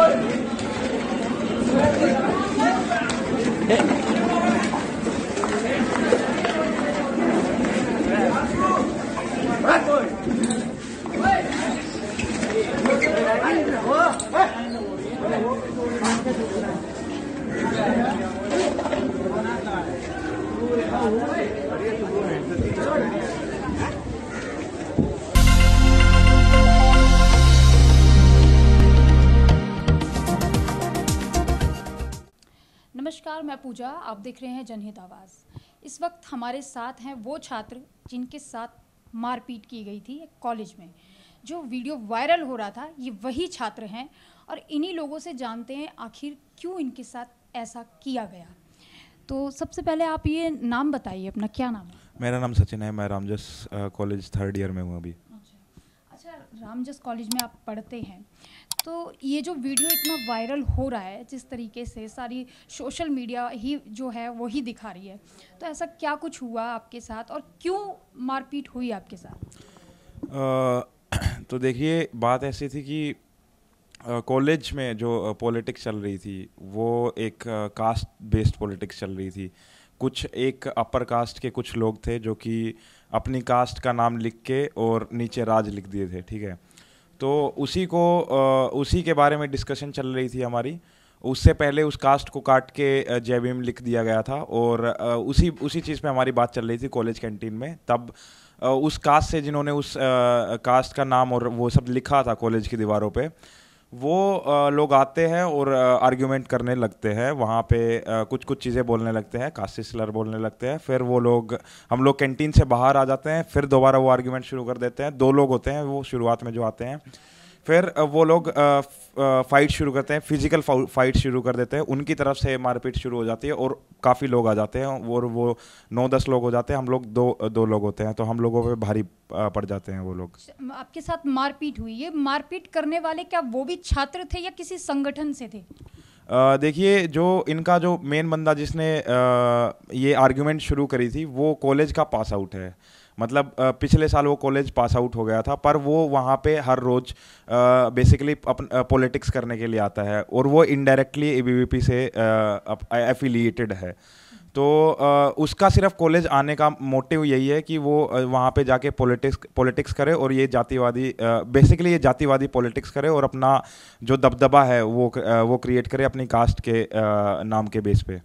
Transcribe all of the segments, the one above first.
뭘. पूजा आप देख रहे हैं जनहित आवाज़ इस वक्त हमारे साथ हैं वो छात्र जिनके साथ मारपीट की गई थी कॉलेज में जो वीडियो वायरल हो रहा था ये वही छात्र हैं और इन्हीं लोगों से जानते हैं आखिर क्यों इनके साथ ऐसा किया गया तो सबसे पहले आप ये नाम बताइए अपना क्या नाम है मेरा नाम सचिन है मैं रामजस कॉलेज थर्ड ईयर में हूँ अभी अच्छा अच्छा रामजस कॉलेज में आप पढ़ते हैं तो ये जो वीडियो इतना वायरल हो रहा है जिस तरीके से सारी सोशल मीडिया ही जो है वो ही दिखा रही है तो ऐसा क्या कुछ हुआ आपके साथ और क्यों मारपीट हुई आपके साथ आ, तो देखिए बात ऐसी थी कि कॉलेज में जो पॉलिटिक्स चल रही थी वो एक कास्ट बेस्ड पॉलिटिक्स चल रही थी कुछ एक अपर कास्ट के कुछ लोग थे जो कि अपनी कास्ट का नाम लिख के और नीचे राज लिख दिए थे ठीक है तो उसी को उसी के बारे में डिस्कशन चल रही थी हमारी उससे पहले उस कास्ट को काट के जे लिख दिया गया था और उसी उसी चीज़ पे हमारी बात चल रही थी कॉलेज कैंटीन में तब उस कास्ट से जिन्होंने उस कास्ट का नाम और वो सब लिखा था कॉलेज की दीवारों पे वो लोग आते हैं और आर्ग्यूमेंट करने लगते हैं वहाँ पे कुछ कुछ चीज़ें बोलने लगते हैं कासी स्लर बोलने लगते हैं फिर वो लोग हम लोग कैंटीन से बाहर आ जाते हैं फिर दोबारा वो आर्ग्यूमेंट शुरू कर देते हैं दो लोग होते हैं वो शुरुआत में जो आते हैं फिर वो लोग फाइट शुरू करते हैं फिजिकल फाइट शुरू कर देते हैं उनकी तरफ से मारपीट शुरू हो जाती है और काफ़ी लोग आ जाते हैं और वो नौ दस लोग हो जाते हैं हम लोग दो दो लोग होते हैं तो हम लोगों पे भारी पड़ जाते हैं वो लोग आपके साथ मारपीट हुई ये मारपीट करने वाले क्या वो भी छात्र थे या किसी संगठन से थे देखिए जो इनका जो मेन बंदा जिसने आ, ये आर्ग्यूमेंट शुरू करी थी वो कॉलेज का पास आउट है मतलब पिछले साल वो कॉलेज पास आउट हो गया था पर वो वहाँ पे हर रोज़ बेसिकली अपन पॉलिटिक्स करने के लिए आता है और वो इनडायरेक्टली ए से एफिलिएटेड है तो उसका सिर्फ कॉलेज आने का मोटिव यही है कि वो वहाँ पे जाके पॉलिटिक्स पॉलिटिक्स करे और ये जातिवादी बेसिकली ये जातिवादी पॉलिटिक्स करे और अपना जो दबदबा है वो वो क्रिएट करे अपनी कास्ट के नाम के बेस पे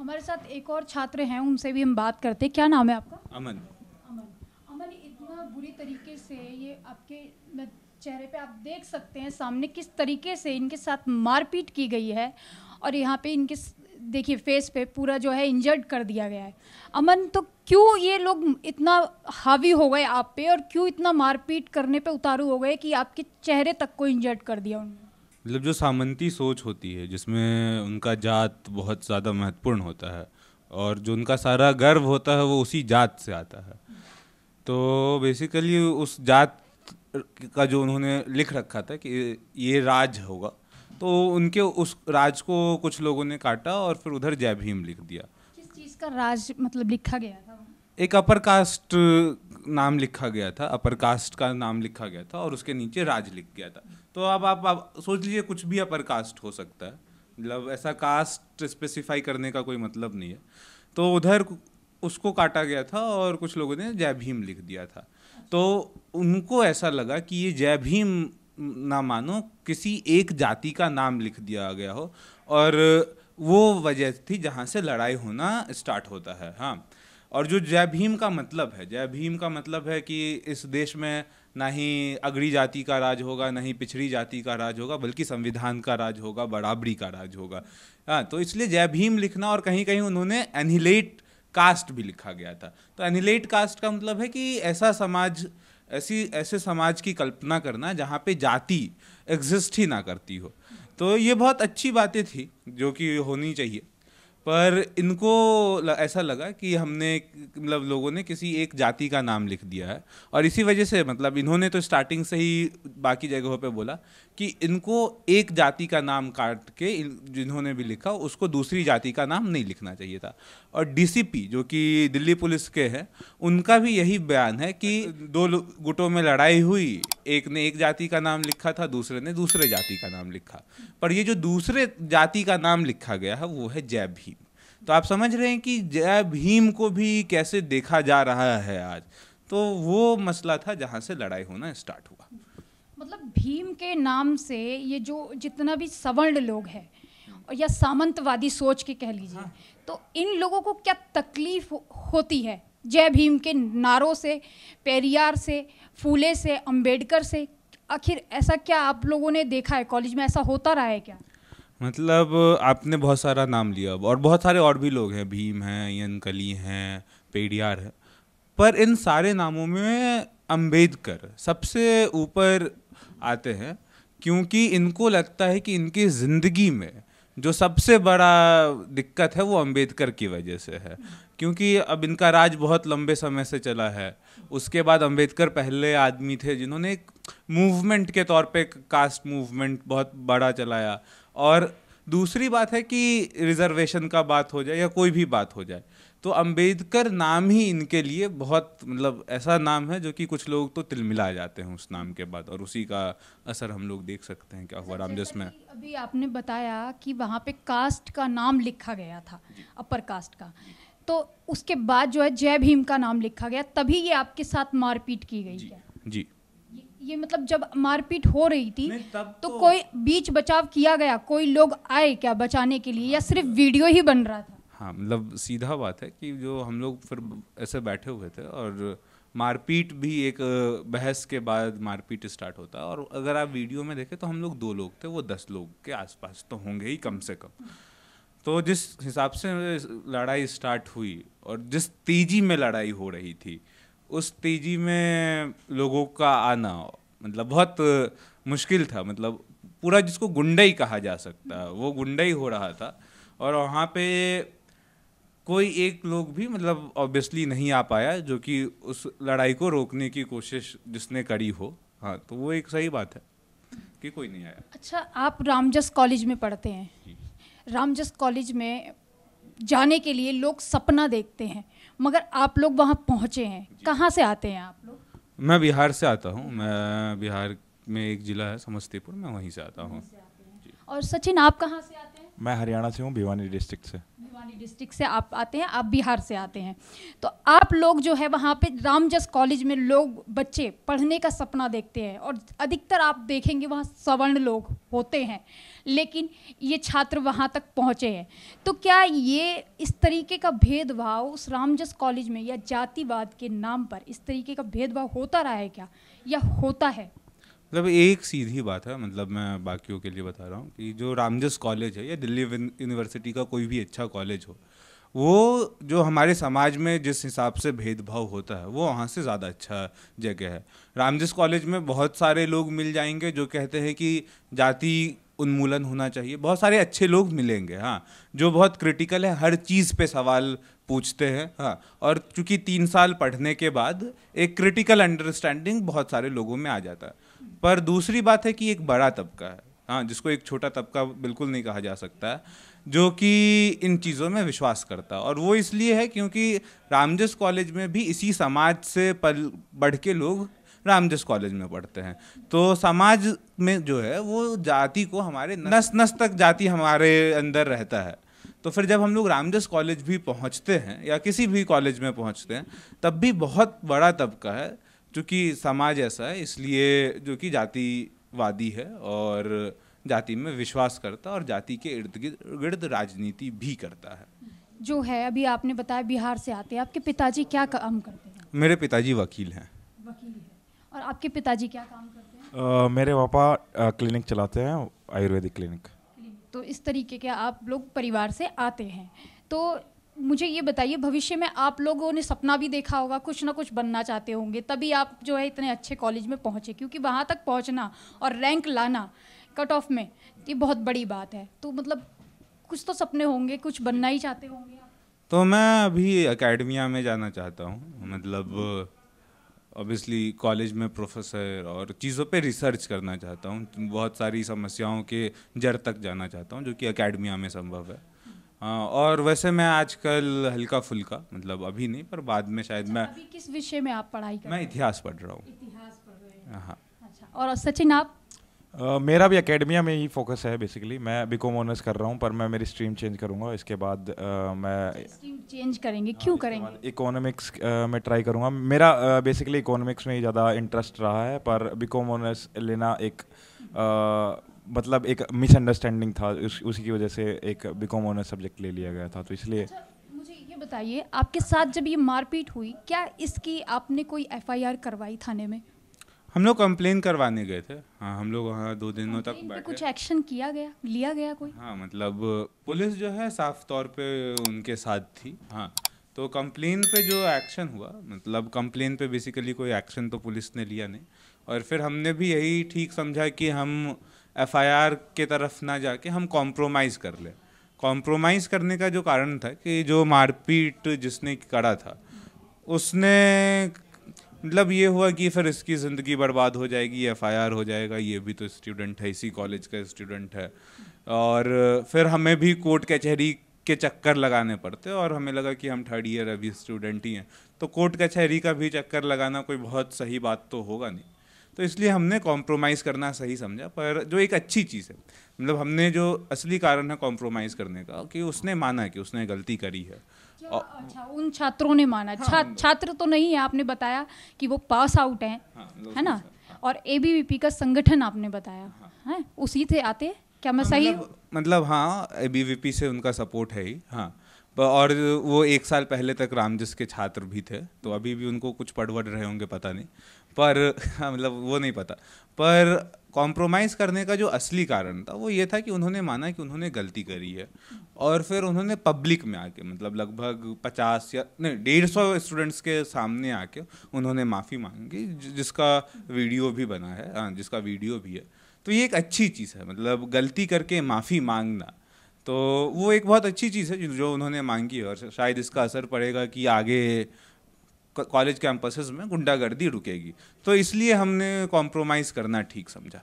हमारे साथ एक और छात्र हैं उनसे भी हम बात करते हैं क्या नाम है आपका अमन बुरी तरीके से ये आपके चेहरे पे आप देख सकते हैं सामने किस तरीके से इनके साथ मारपीट की गई है और यहाँ पे इनके देखिए फेस पे पूरा जो है इंजर्ड कर दिया गया है अमन तो क्यों ये लोग इतना हावी हो गए आप पे और क्यों इतना मारपीट करने पे उतारू हो गए कि आपके चेहरे तक को इंजर्ड कर दिया उन्होंने मतलब जो सामंती सोच होती है जिसमें उनका जात बहुत ज़्यादा महत्वपूर्ण होता है और जो उनका सारा गर्व होता है वो उसी जात से आता है तो बेसिकली उस जात का जो उन्होंने लिख रखा था कि ये राज होगा तो उनके उस राज को कुछ लोगों ने काटा और फिर उधर जय भीम लिख दिया किस चीज़ का राज मतलब लिखा गया था एक अपर कास्ट नाम लिखा गया था अपर कास्ट का नाम लिखा गया था और उसके नीचे राज लिख गया था तो अब आप, आप सोच लीजिए कुछ भी अपर कास्ट हो सकता है मतलब ऐसा कास्ट स्पेसिफाई करने का कोई मतलब नहीं है तो उधर उसको काटा गया था और कुछ लोगों ने जय भीम लिख दिया था तो उनको ऐसा लगा कि ये जय भीम ना मानो किसी एक जाति का नाम लिख दिया गया हो और वो वजह थी जहाँ से लड़ाई होना स्टार्ट होता है हाँ और जो जय भीम का मतलब है जय भीम का मतलब है कि इस देश में ना ही अगड़ी जाति का राज होगा ना ही पिछड़ी जाति का राज होगा बल्कि संविधान का राज होगा बराबरी का राज होगा हाँ तो इसलिए जय भीम लिखना और कहीं कहीं उन्होंने एनिलेट कास्ट भी लिखा गया था तो एनिलेट कास्ट का मतलब है कि ऐसा समाज ऐसी ऐसे समाज की कल्पना करना जहाँ पे जाति एग्जिस्ट ही ना करती हो तो ये बहुत अच्छी बातें थी जो कि होनी चाहिए पर इनको ऐसा लगा कि हमने मतलब लोगों ने किसी एक जाति का नाम लिख दिया है और इसी वजह से मतलब इन्होंने तो स्टार्टिंग से ही बाकी जगहों पे बोला कि इनको एक जाति का नाम काट के जिन्होंने भी लिखा उसको दूसरी जाति का नाम नहीं लिखना चाहिए था और डीसीपी जो कि दिल्ली पुलिस के हैं उनका भी यही बयान है कि दो गुटों में लड़ाई हुई एक ने एक जाति का नाम लिखा था दूसरे ने दूसरे जाति का नाम लिखा पर ये जो दूसरे जाति का नाम लिखा गया है वो है जय भीम तो आप समझ रहे हैं कि जय भीम को भी कैसे देखा जा रहा है आज तो वो मसला था जहाँ से लड़ाई होना स्टार्ट हुआ मतलब भीम के नाम से ये जो जितना भी सवर्ण लोग हैं या सामंतवादी सोच के कह लीजिए हाँ। तो इन लोगों को क्या तकलीफ होती है जय भीम के नारों से पेरियार से फूले से अंबेडकर से आखिर ऐसा क्या आप लोगों ने देखा है कॉलेज में ऐसा होता रहा है क्या मतलब आपने बहुत सारा नाम लिया और बहुत सारे और भी लोग हैं भीम हैं यनकली हैं पेरियार है पर इन सारे नामों में अंबेडकर सबसे ऊपर आते हैं क्योंकि इनको लगता है कि इनकी ज़िंदगी में जो सबसे बड़ा दिक्कत है वो अंबेडकर की वजह से है क्योंकि अब इनका राज बहुत लंबे समय से चला है उसके बाद अंबेडकर पहले आदमी थे जिन्होंने एक मूवमेंट के तौर पे कास्ट मूवमेंट बहुत बड़ा चलाया और दूसरी बात है कि रिजर्वेशन का बात हो जाए या कोई भी बात हो जाए तो अंबेडकर नाम ही इनके लिए बहुत मतलब ऐसा नाम है जो कि कुछ लोग तो तिलमिला जाते हैं उस नाम के बाद और उसी का असर हम लोग देख सकते हैं क्या हुआ जस में अभी आपने बताया कि वहाँ पे कास्ट का नाम लिखा गया था अपर कास्ट का तो उसके बाद जो है जय भीम का नाम लिखा गया तभी ये आपके साथ मारपीट की गई जी, जी ये मतलब जब मारपीट हो रही थी तब तो, तो कोई बीच बचाव किया गया कोई लोग आए क्या बचाने के लिए या सिर्फ वीडियो ही बन रहा था हाँ मतलब सीधा बात है कि जो हम लोग फिर ऐसे बैठे हुए थे और मारपीट भी एक बहस के बाद मारपीट स्टार्ट होता है और अगर आप वीडियो में देखें तो हम लोग दो लोग थे वो दस लोग के आसपास तो होंगे ही कम से कम तो जिस हिसाब से लड़ाई स्टार्ट हुई और जिस तेज़ी में लड़ाई हो रही थी उस तेज़ी में लोगों का आना मतलब बहुत मुश्किल था मतलब पूरा जिसको गुंडई कहा जा सकता है वो गुंडई हो रहा था और वहाँ पे कोई एक लोग भी मतलब ऑब्वियसली नहीं आ पाया जो कि उस लड़ाई को रोकने की कोशिश जिसने करी हो हाँ तो वो एक सही बात है कि कोई नहीं आया अच्छा आप रामजस कॉलेज में पढ़ते हैं रामजस कॉलेज में जाने के लिए लोग सपना देखते हैं मगर आप लोग वहाँ पहुँचे हैं कहाँ से आते हैं आप लोग मैं बिहार से आता हूँ मैं बिहार में एक ज़िला है समस्तीपुर मैं वहीं से आता हूँ और सचिन आप कहाँ से आते हैं मैं हरियाणा से हूँ भिवानी डिस्ट्रिक्ट से भिवानी डिस्ट्रिक्ट से आप आते हैं आप बिहार से आते हैं तो आप लोग जो है वहाँ पे रामजस कॉलेज में लोग बच्चे पढ़ने का सपना देखते हैं और अधिकतर आप देखेंगे वहाँ सवर्ण लोग होते हैं लेकिन ये छात्र वहाँ तक पहुँचे हैं तो क्या ये इस तरीके का भेदभाव उस रामजस कॉलेज में या जातिवाद के नाम पर इस तरीके का भेदभाव होता रहा है क्या या होता है मतलब एक सीधी बात है मतलब मैं बाकियों के लिए बता रहा हूँ कि जो रामजस कॉलेज है या दिल्ली यूनिवर्सिटी का कोई भी अच्छा कॉलेज हो वो जो हमारे समाज में जिस हिसाब से भेदभाव होता है वो वहाँ से ज़्यादा अच्छा जगह है रामजस कॉलेज में बहुत सारे लोग मिल जाएंगे जो कहते हैं कि जाति उन्मूलन होना चाहिए बहुत सारे अच्छे लोग मिलेंगे हाँ जो बहुत क्रिटिकल है हर चीज़ पे सवाल पूछते हैं हाँ और चूंकि तीन साल पढ़ने के बाद एक क्रिटिकल अंडरस्टैंडिंग बहुत सारे लोगों में आ जाता है पर दूसरी बात है कि एक बड़ा तबका है हाँ जिसको एक छोटा तबका बिल्कुल नहीं कहा जा सकता जो कि इन चीज़ों में विश्वास करता और वो इसलिए है क्योंकि रामजस कॉलेज में भी इसी समाज से पल बढ़ के लोग रामजस कॉलेज में पढ़ते हैं तो समाज में जो है वो जाति को हमारे नस नस तक जाति हमारे अंदर रहता है तो फिर जब हम लोग रामजस कॉलेज भी पहुंचते हैं या किसी भी कॉलेज में पहुंचते हैं तब भी बहुत बड़ा तबका है चूँकि समाज ऐसा है इसलिए जो कि जातिवादी है और जाति में विश्वास करता और जाति के इर्द गिर्द राजनीति भी करता है जो है अभी आपने बताया बिहार से आते हैं आपके पिताजी क्या काम करते हैं मेरे पिताजी वकील हैं वकील है और आपके पिताजी क्या काम करते हैं uh, मेरे पापा क्लिनिक चलाते हैं आयुर्वेदिक क्लिनिक तो इस तरीके के आप लोग परिवार से आते हैं तो मुझे ये बताइए भविष्य में आप लोगों ने सपना भी देखा होगा कुछ ना कुछ बनना चाहते होंगे तभी आप जो है इतने अच्छे कॉलेज में पहुँचे क्योंकि वहाँ तक पहुँचना और रैंक लाना कट ऑफ में ये बहुत बड़ी बात है तो मतलब कुछ तो सपने होंगे कुछ बनना ही चाहते होंगे तो मैं अभी अकेडमिया में जाना चाहता हूँ मतलब ऑब्वियसली कॉलेज में प्रोफेसर और चीज़ों पे रिसर्च करना चाहता हूँ बहुत सारी समस्याओं के जड़ तक जाना चाहता हूँ जो कि अकेडमिया में संभव है हाँ, और वैसे मैं आजकल हल्का फुल्का मतलब अभी नहीं पर बाद में शायद अच्छा, मैं अभी किस विषय में आप पढ़ाई कर मैं इतिहास पढ़ रहा हूँ हाँ। अच्छा, और सचिन आप Uh, मेरा भी अकेडमिया में ही फोकस है बेसिकली मैं कॉम ऑनर्स कर रहा हूँ पर मैं मेरी स्ट्रीम चेंज करूँगा इसके बाद uh, मैं स्ट्रीम अच्छा, चेंज करेंगे क्यों हाँ, करेंगे इकोनॉमिक्स uh, में ट्राई करूँगा मेरा बेसिकली इकोनॉमिक्स में ही ज़्यादा इंटरेस्ट रहा है पर कॉम ऑनर्स लेना एक मतलब एक मिसअंडरस्टैंडिंग था उस, उसी की वजह से एक बीकॉम ऑनर सब्जेक्ट ले लिया गया था तो इसलिए अच्छा, मुझे ये बताइए आपके साथ जब ये मारपीट हुई क्या इसकी आपने कोई एफआईआर करवाई थाने में हम लोग कंप्लेन करवाने गए थे हाँ हम लोग वहाँ दो दिनों तक बैठे कुछ एक्शन किया गया लिया गया कोई हाँ मतलब पुलिस जो है साफ तौर पे उनके साथ थी हाँ तो कंप्लेन पे जो एक्शन हुआ मतलब कंप्लेन पे बेसिकली कोई एक्शन तो पुलिस ने लिया नहीं और फिर हमने भी यही ठीक समझा कि हम आर के तरफ ना जाके हम कॉम्प्रोमाइज़ कर ले कॉम्प्रोमाइज़ करने का जो कारण था कि जो मारपीट जिसने करा था उसने मतलब ये हुआ कि फिर इसकी ज़िंदगी बर्बाद हो जाएगी एफ हो जाएगा ये भी तो स्टूडेंट है इसी कॉलेज का स्टूडेंट है और फिर हमें भी कोर्ट कचहरी के चक्कर लगाने पड़ते और हमें लगा कि हम थर्ड ईयर अभी स्टूडेंट ही हैं तो कोर्ट कचहरी का भी चक्कर लगाना कोई बहुत सही बात तो होगा नहीं तो इसलिए हमने कॉम्प्रोमाइज़ करना सही समझा पर जो एक अच्छी चीज़ है मतलब हमने जो असली कारण है कॉम्प्रोमाइज़ करने का कि उसने माना कि उसने गलती करी है और, अच्छा उन छात्रों ने माना हाँ, छात्र तो नहीं है आपने बताया कि वो पास आउट हैं हाँ, है ना हाँ, और ए का संगठन आपने बताया हाँ, है उसी से आते क्या मैं सही हाँ, मतलब, मतलब, हाँ ए से उनका सपोर्ट है ही हाँ और वो एक साल पहले तक रामजस के छात्र भी थे तो अभी भी उनको कुछ पढ़ वढ़ रहे होंगे पता नहीं पर हाँ, मतलब वो नहीं पता पर कॉम्प्रोमाइज़ करने का जो असली कारण था वो ये था कि उन्होंने माना कि उन्होंने गलती करी है और फिर उन्होंने पब्लिक में आके मतलब लगभग पचास या नहीं डेढ़ सौ स्टूडेंट्स के सामने आके उन्होंने माफ़ी मांगी जिसका वीडियो भी बना है हाँ जिसका वीडियो भी है तो ये एक अच्छी चीज़ है मतलब गलती करके माफ़ी मांगना तो वो एक बहुत अच्छी चीज़ है जो उन्होंने मांगी है और शायद इसका असर पड़ेगा कि आगे कॉलेज कैंपसेस में गुंडागर्दी रुकेगी तो इसलिए हमने कॉम्प्रोमाइज़ करना ठीक समझा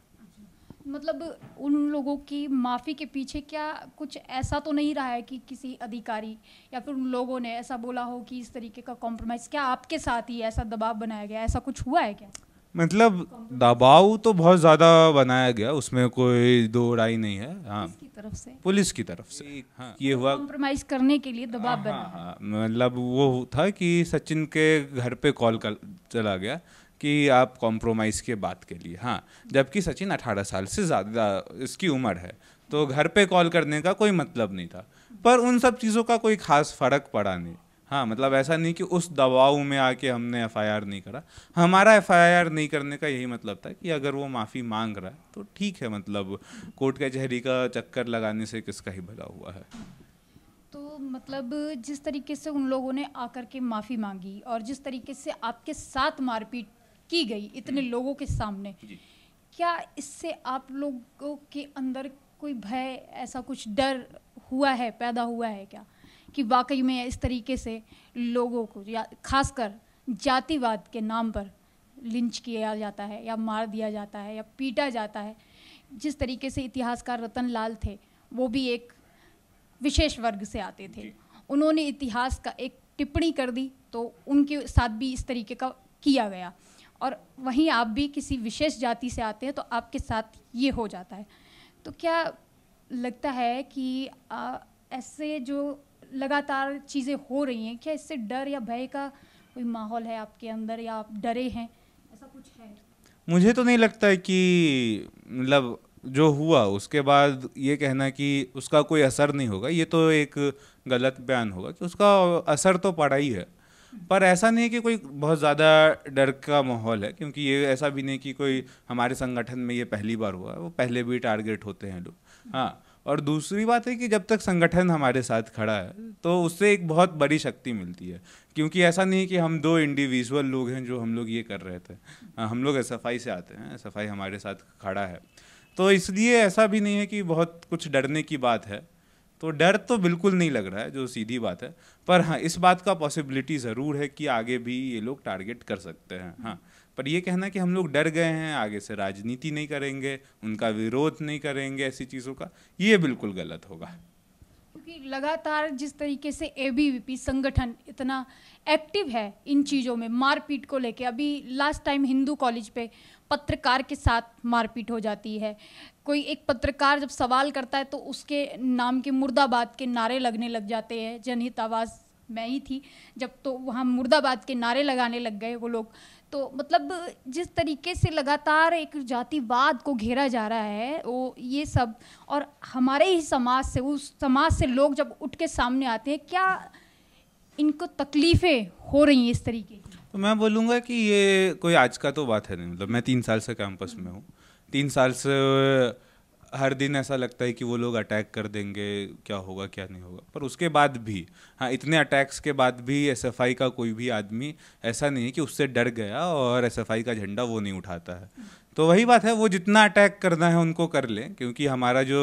मतलब उन लोगों की माफ़ी के पीछे क्या कुछ ऐसा तो नहीं रहा है कि किसी अधिकारी या फिर उन लोगों ने ऐसा बोला हो कि इस तरीके का कॉम्प्रोमाइज़ क्या आपके साथ ही ऐसा दबाव बनाया गया ऐसा कुछ हुआ है क्या मतलब दबाव तो बहुत ज़्यादा बनाया गया उसमें कोई दो राय नहीं है हाँ पुलिस की तरफ से पुलिस की तरफ से हाँ ये हुआ कॉम्प्रोमाइज करने के लिए दबाव हाँ, बना हाँ, हाँ। मतलब वो था कि सचिन के घर पे कॉल कर चला गया कि आप कॉम्प्रोमाइज़ के बात के लिए हाँ जबकि सचिन 18 साल से ज़्यादा इसकी उम्र है तो घर पे कॉल करने का कोई मतलब नहीं था पर उन सब चीज़ों का कोई खास फर्क पड़ा नहीं हाँ मतलब ऐसा नहीं कि उस दबाव में आके हमने एफआईआर नहीं करा हमारा एफआईआर नहीं करने का यही मतलब था कि अगर वो माफ़ी मांग रहा है तो ठीक है मतलब कोर्ट कचहरी का चक्कर लगाने से किसका ही भला हुआ है तो मतलब जिस तरीके से उन लोगों ने आकर के माफ़ी मांगी और जिस तरीके से आपके साथ मारपीट की गई इतने हम्म। लोगों के सामने क्या इससे आप लोगों के अंदर कोई भय ऐसा कुछ डर हुआ है पैदा हुआ है क्या कि वाकई में इस तरीके से लोगों को या खासकर जातिवाद के नाम पर लिंच किया जाता है या मार दिया जाता है या पीटा जाता है जिस तरीके से इतिहासकार रतन लाल थे वो भी एक विशेष वर्ग से आते थे उन्होंने इतिहास का एक टिप्पणी कर दी तो उनके साथ भी इस तरीके का किया गया और वहीं आप भी किसी विशेष जाति से आते हैं तो आपके साथ ये हो जाता है तो क्या लगता है कि आ, ऐसे जो लगातार चीज़ें हो रही हैं क्या इससे डर या भय का कोई माहौल है आपके अंदर या आप डरे हैं ऐसा कुछ है मुझे तो नहीं लगता है कि मतलब जो हुआ उसके बाद ये कहना कि उसका कोई असर नहीं होगा ये तो एक गलत बयान होगा कि उसका असर तो पड़ा ही है पर ऐसा नहीं है कि कोई बहुत ज़्यादा डर का माहौल है क्योंकि ये ऐसा भी नहीं कि कोई हमारे संगठन में ये पहली बार हुआ है वो पहले भी टारगेट होते हैं लोग हाँ और दूसरी बात है कि जब तक संगठन हमारे साथ खड़ा है तो उससे एक बहुत बड़ी शक्ति मिलती है क्योंकि ऐसा नहीं कि हम दो इंडिविजुअल लोग हैं जो हम लोग ये कर रहे थे हाँ, हम लोग सफाई से आते हैं सफाई हमारे साथ खड़ा है तो इसलिए ऐसा भी नहीं है कि बहुत कुछ डरने की बात है तो डर तो बिल्कुल नहीं लग रहा है जो सीधी बात है पर हाँ इस बात का पॉसिबिलिटी ज़रूर है कि आगे भी ये लोग टारगेट कर सकते हैं हाँ पर ये कहना कि हम लोग डर गए हैं आगे से राजनीति नहीं करेंगे उनका विरोध नहीं करेंगे ऐसी चीज़ों का ये बिल्कुल गलत होगा क्योंकि लगातार जिस तरीके से ए संगठन इतना एक्टिव है इन चीज़ों में मारपीट को लेके अभी लास्ट टाइम हिंदू कॉलेज पे पत्रकार के साथ मारपीट हो जाती है कोई एक पत्रकार जब सवाल करता है तो उसके नाम के मुर्दाबाद के नारे लगने लग जाते हैं जनहित आवाज़ मैं ही थी जब तो वहाँ मुर्दाबाद के नारे लगाने लग गए वो लोग तो मतलब जिस तरीके से लगातार एक जातिवाद को घेरा जा रहा है वो ये सब और हमारे ही समाज से उस समाज से लोग जब उठ के सामने आते हैं क्या इनको तकलीफ़ें हो रही हैं इस तरीके की तो मैं बोलूँगा कि ये कोई आज का तो बात है नहीं मतलब मैं तीन साल से कैंपस में हूँ तीन साल से हर दिन ऐसा लगता है कि वो लोग अटैक कर देंगे क्या होगा क्या नहीं होगा पर उसके बाद भी हाँ इतने अटैक्स के बाद भी एस का कोई भी आदमी ऐसा नहीं है कि उससे डर गया और एस का झंडा वो नहीं उठाता है तो वही बात है वो जितना अटैक करना है उनको कर लें क्योंकि हमारा जो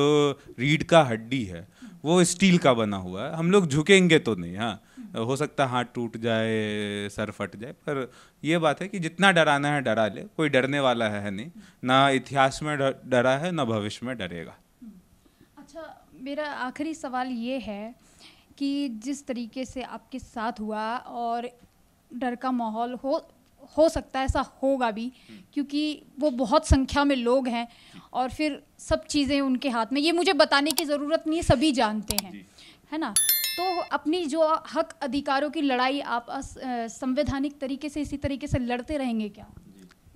रीढ़ का हड्डी है वो स्टील का बना हुआ है हम लोग झुकेंगे तो नहीं हाँ हो सकता हाथ टूट जाए सर फट जाए पर यह बात है कि जितना डराना है डरा ले कोई डरने वाला है नहीं ना इतिहास में डरा है ना भविष्य में डरेगा अच्छा मेरा आखिरी सवाल ये है कि जिस तरीके से आपके साथ हुआ और डर का माहौल हो हो सकता है ऐसा होगा भी क्योंकि वो बहुत संख्या में लोग हैं और फिर सब चीज़ें उनके हाथ में ये मुझे बताने की ज़रूरत नहीं है सभी जानते हैं है ना तो अपनी जो हक अधिकारों की लड़ाई आप संवैधानिक तरीके से इसी तरीके से लड़ते रहेंगे क्या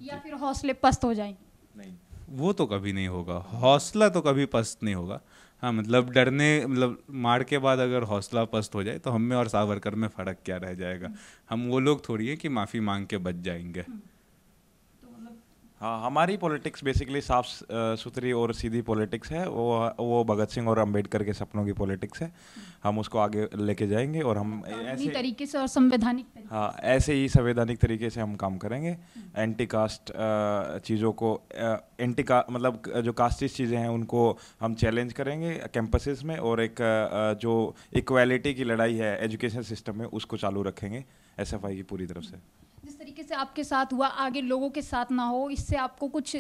या फिर हौसले पस्त हो जाएंगे नहीं वो तो कभी नहीं होगा हौसला तो कभी पस्त नहीं होगा हाँ मतलब डरने मतलब मार के बाद अगर हौसला पस्त हो जाए तो हम में और सावरकर में फ़र्क क्या रह जाएगा हम्म। हम वो लोग थोड़ी है कि माफ़ी मांग के बच जाएंगे हम्म। हाँ हमारी पॉलिटिक्स बेसिकली साफ सुथरी और सीधी पॉलिटिक्स है वो वो भगत सिंह और अंबेडकर के सपनों की पॉलिटिक्स है हम उसको आगे लेके जाएंगे और हम ऐसे तरीके से और संवैधानिक हाँ ऐसे ही संवैधानिक तरीके से हम काम करेंगे एंटी कास्ट चीज़ों को एंटी का मतलब जो कास्टिस चीज़ें हैं उनको हम चैलेंज करेंगे कैंपसेस में और एक जो इक्वालिटी की लड़ाई है एजुकेशन सिस्टम में उसको चालू रखेंगे एस की पूरी तरफ से जिस तरीके से आपके साथ हुआ आगे लोगों के साथ ना हो इससे आपको कुछ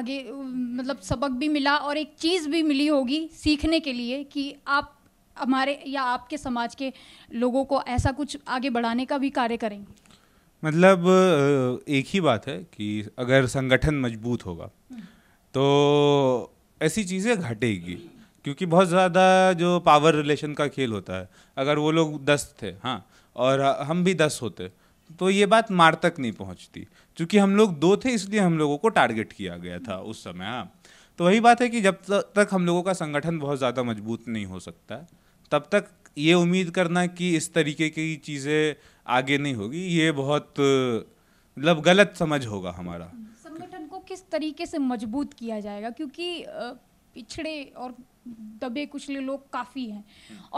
आगे मतलब सबक भी मिला और एक चीज़ भी मिली होगी सीखने के लिए कि आप हमारे या आपके समाज के लोगों को ऐसा कुछ आगे बढ़ाने का भी कार्य करेंगे मतलब एक ही बात है कि अगर संगठन मजबूत होगा तो ऐसी चीज़ें घटेगी क्योंकि बहुत ज़्यादा जो पावर रिलेशन का खेल होता है अगर वो लोग दस थे हाँ और हम भी दस होते तो ये बात मार तक नहीं पहुंचती क्योंकि हम लोग दो थे इसलिए हम लोगों को टारगेट किया गया था उस समय हाँ तो वही बात है कि जब तक हम लोगों का संगठन बहुत ज़्यादा मजबूत नहीं हो सकता तब तक ये उम्मीद करना कि इस तरीके की चीज़ें आगे नहीं होगी ये बहुत मतलब गलत समझ होगा हमारा संगठन को किस तरीके से मजबूत किया जाएगा क्योंकि पिछड़े और दबे कुचले लोग काफ़ी हैं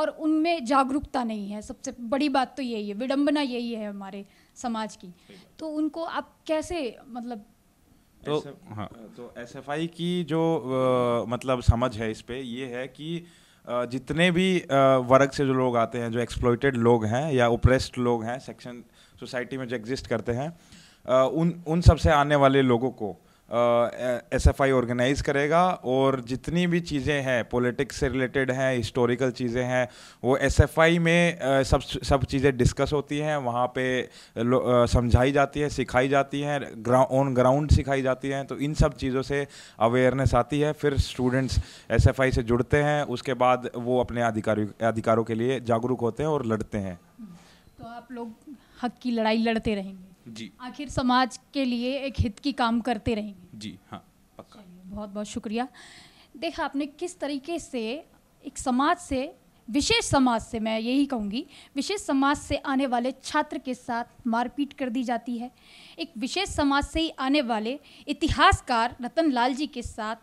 और उनमें जागरूकता नहीं है सबसे बड़ी बात तो यही है विडंबना यही है हमारे समाज की तो उनको आप कैसे मतलब तो हाँ तो एस एफ आई की जो आ, मतलब समझ है इस पर ये है कि जितने भी वर्ग से जो लोग आते हैं जो एक्सप्लोइटेड लोग हैं या ओप्रेस्ड लोग हैं सेक्शन सोसाइटी में जो एग्जिस्ट करते हैं उन उन सबसे आने वाले लोगों को एस एफ आई ऑर्गेनाइज़ करेगा और जितनी भी चीज़ें हैं पॉलिटिक्स से रिलेटेड हैं हिस्टोरिकल चीज़ें हैं वो एस एफ आई में आ, सब सब चीज़ें डिस्कस होती हैं वहाँ पे समझाई जाती है सिखाई जाती हैं ऑन ग्राउंड सिखाई जाती हैं तो इन सब चीज़ों से अवेयरनेस आती है फिर स्टूडेंट्स एस एफ आई से जुड़ते हैं उसके बाद वो अपने अधिकारी अधिकारों के लिए जागरूक होते हैं और लड़ते हैं तो आप लोग हक की लड़ाई लड़ते रहेंगे जी आखिर समाज के लिए एक हित की काम करते रहेंगे जी हाँ पक्का बहुत बहुत शुक्रिया देखा आपने किस तरीके से एक समाज से विशेष समाज से मैं यही कहूँगी विशेष समाज से आने वाले छात्र के साथ मारपीट कर दी जाती है एक विशेष समाज से ही आने वाले इतिहासकार रतन लाल जी के साथ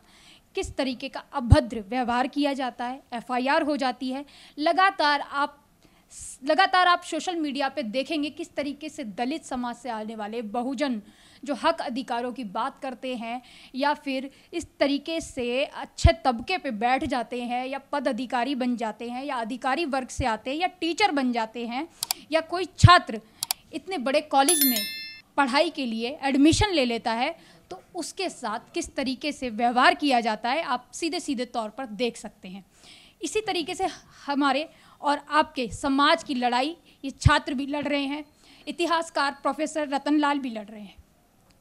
किस तरीके का अभद्र व्यवहार किया जाता है एफआईआर हो जाती है लगातार आप लगातार आप सोशल मीडिया पे देखेंगे किस तरीके से दलित समाज से आने वाले बहुजन जो हक अधिकारों की बात करते हैं या फिर इस तरीके से अच्छे तबके पे बैठ जाते हैं या पद अधिकारी बन जाते हैं या अधिकारी वर्ग से आते हैं या टीचर बन जाते हैं या कोई छात्र इतने बड़े कॉलेज में पढ़ाई के लिए एडमिशन ले लेता है तो उसके साथ किस तरीके से व्यवहार किया जाता है आप सीधे सीधे तौर पर देख सकते हैं इसी तरीके से हमारे और आपके समाज की लड़ाई ये छात्र भी लड़ रहे हैं इतिहासकार प्रोफेसर रतनलाल भी लड़ रहे हैं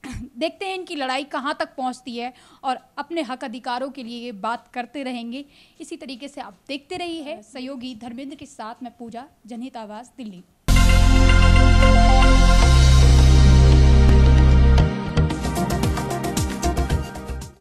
देखते हैं इनकी लड़ाई कहाँ तक पहुँचती है और अपने हक अधिकारों के लिए ये बात करते रहेंगे इसी तरीके से आप देखते रहिए सहयोगी धर्मेंद्र के साथ मैं पूजा जनहित आवास दिल्ली